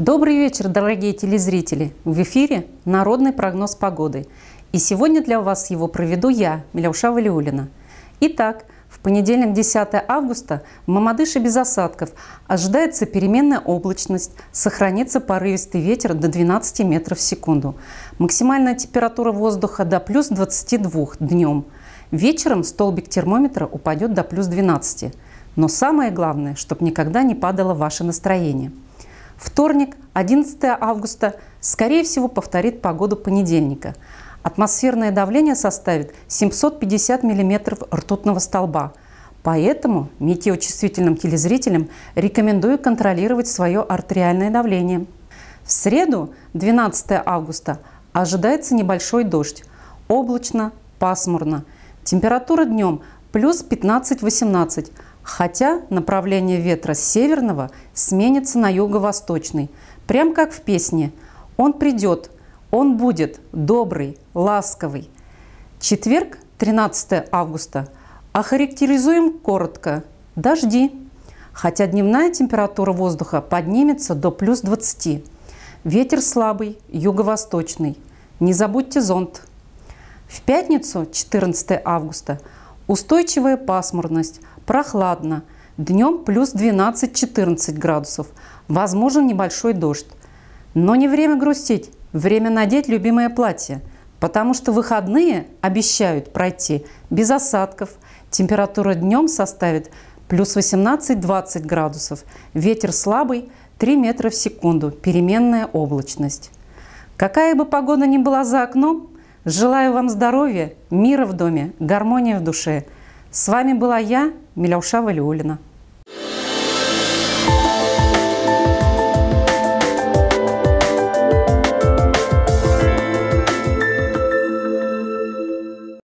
Добрый вечер, дорогие телезрители! В эфире «Народный прогноз погоды». И сегодня для вас его проведу я, Миляуша Валиулина. Итак, в понедельник 10 августа в Мамадыше без осадков ожидается переменная облачность, сохранится порывистый ветер до 12 метров в секунду. Максимальная температура воздуха до плюс 22 днем. Вечером столбик термометра упадет до плюс 12. Но самое главное, чтобы никогда не падало ваше настроение – Вторник, 11 августа, скорее всего, повторит погоду понедельника. Атмосферное давление составит 750 миллиметров ртутного столба. Поэтому метеочувствительным телезрителям рекомендую контролировать свое артериальное давление. В среду, 12 августа, ожидается небольшой дождь. Облачно, пасмурно. Температура днем плюс 15-18 Хотя направление ветра с северного сменится на юго-восточный, прям как в песне «Он придет, он будет добрый, ласковый». Четверг, 13 августа, охарактеризуем коротко – дожди, хотя дневная температура воздуха поднимется до плюс 20. Ветер слабый, юго-восточный. Не забудьте зонт. В пятницу, 14 августа, Устойчивая пасмурность, прохладно, днем плюс 12-14 градусов, возможен небольшой дождь. Но не время грустить, время надеть любимое платье, потому что выходные обещают пройти без осадков, температура днем составит плюс 18-20 градусов, ветер слабый 3 метра в секунду, переменная облачность. Какая бы погода ни была за окном, Желаю вам здоровья, мира в доме, гармонии в душе. С вами была я, Миляуша Валиулина.